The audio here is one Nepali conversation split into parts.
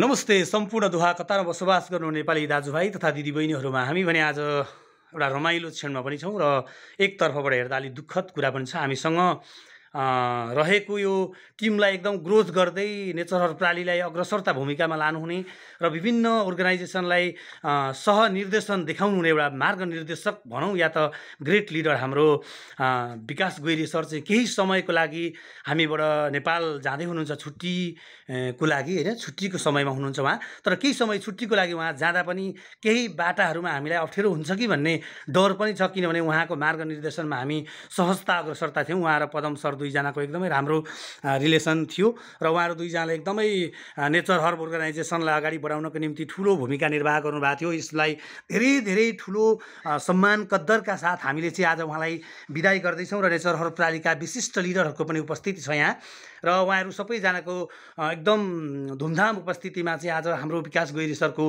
नमस्ते सम्पूर्ण दुहा कतारमा बसोबास गर्नु नेपाली दाजुभाइ तथा दिदीबहिनीहरूमा हामी भने आज एउटा रमाइलो क्षणमा पनि छौँ र एकतर्फबाट हेर्दा अलिक दुःखद कुरा पनि छ हामीसँग रहेको यो टिमलाई एकदम ग्रोथ गर्दै नेचरहरू प्रालीलाई अग्रसरता भूमिकामा लानुहुने र विभिन्न अर्गनाइजेसनलाई सहनिर्देशन देखाउनु हुने एउटा मार्ग निर्देशक भनौँ या त ग्रेट लिडर हाम्रो विकास गोइरी सर चाहिँ केही समयको लागि हामीबाट नेपाल जाँदै हुनुहुन्छ छुट्टीको लागि होइन छुट्टीको समयमा हुनुहुन्छ उहाँ तर केही समय छुट्टीको लागि उहाँ जाँदा पनि केही बाटाहरूमा हामीलाई अप्ठ्यारो हुन्छ कि भन्ने डर पनि छ किनभने उहाँको मार्ग निर्देशनमा हामी सहजता अग्रसरता थियौँ उहाँ र पदम सर दुईजनाको एकदमै राम्रो रिलेसन थियो र उहाँहरू दुईजनाले एकदमै नेचर हर्ब अर्गनाइजेसनलाई अगाडि बढाउनको निम्ति ठुलो भूमिका निर्वाह गर्नुभएको थियो यसलाई धेरै धेरै ठुलो सम्मान कद्दरका साथ हामीले चाहिँ आज उहाँलाई विदाई गर्दैछौँ र नेचर हर्ब प्रालीका विशिष्ट लिडरहरूको पनि उपस्थिति छ यहाँ र उहाँहरू सबैजनाको एकदम धुमधाम उपस्थितिमा चाहिँ आज हाम्रो विकास गोइरी सरको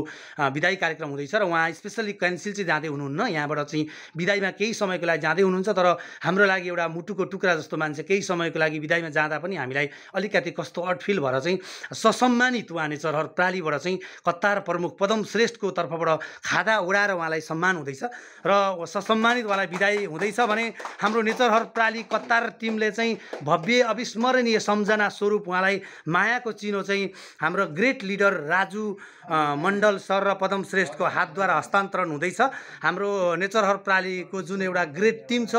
विदाई कार्यक्रम हुँदैछ र उहाँ स्पेसल्ली क्यान्सिल चाहिँ जाँदै हुनुहुन्न यहाँबाट चाहिँ विदाईमा केही समयको लागि जाँदै हुनुहुन्छ तर हाम्रो लागि एउटा मुटुको टुक्रा जस्तो मान्छे केही केही समयको लागि विदाईमा जाँदा पनि हामीलाई अलिकति कस्तो अट फिल भएर चाहिँ ससम्मानित उहाँले चरहर प्रालीबाट चाहिँ कत्तार प्रमुख पदम श्रेष्ठको तर्फबाट खादा उडाएर उहाँलाई सम्मान हुँदैछ र ससम्मानित उहाँलाई विदाई हुँदैछ भने हाम्रो नेचरहर प्राली कत्तार टिमले चाहिँ भव्य अविस्मरणीय सम्झना स्वरूप उहाँलाई मायाको चिनो चाहिँ हाम्रो great leader Raju Mandal sir र पदम श्रेष्ठको हातद्वारा हस्तान्तरण हुँदैछ हाम्रो नेचरहर प्रालीको जुन एउटा ग्रेट टिम छ